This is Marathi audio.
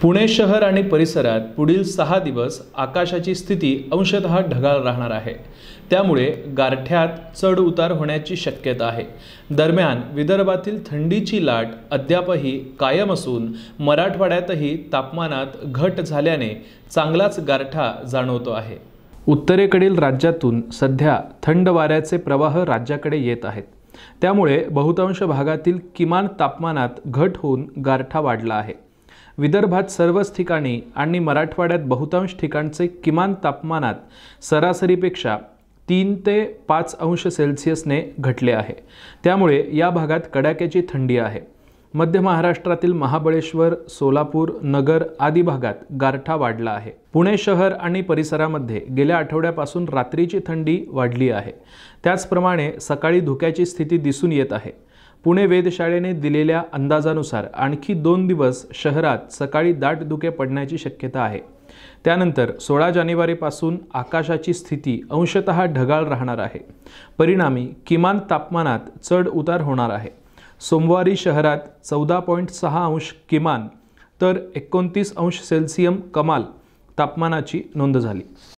पुणे शहर आणि परिसरात पुढील सहा दिवस आकाशाची स्थिती अंशत ढगाळ राहणार आहे त्यामुळे गारठ्यात चढ उतार होण्याची शक्यता आहे दरम्यान विदर्भातील थंडीची लाट अद्यापही कायम असून मराठवाड्यातही तापमानात घट झाल्याने चांगलाच गारठा जाणवतो आहे उत्तरेकडील राज्यातून सध्या थंड वाऱ्याचे प्रवाह राज्याकडे येत आहेत त्यामुळे बहुतांश भागातील किमान तापमानात घट होऊन गारठा वाढला आहे विदर्भात सर्वच ठिकाणी आणि मराठवाड्यात बहुतांश ठिकाणचे किमान तापमानात सरासरीपेक्षा तीन ते पाच अंश सेल्सिअसने घटले आहे त्यामुळे या भागात कडाक्याची थंडी आहे मध्य महाराष्ट्रातील महाबळेश्वर सोलापूर नगर आदी भागात गारठा वाढला आहे पुणे शहर आणि परिसरामध्ये गेल्या आठवड्यापासून रात्रीची थंडी वाढली आहे त्याचप्रमाणे सकाळी धुक्याची स्थिती दिसून येत आहे पुणे वेधशाळेने दिलेल्या अंदाजानुसार आणखी दोन दिवस शहरात सकाळी दाट धुके पडण्याची शक्यता आहे त्यानंतर सोळा जानेवारीपासून आकाशाची स्थिती अंशत ढगाळ राहणार आहे परिणामी किमान तापमानात चढ उतार होणार आहे सोमवारी शहरात चौदा पॉईंट सहा अंश किमान तर एकोणतीस अंश सेल्सियम कमाल तापमानाची नोंद झाली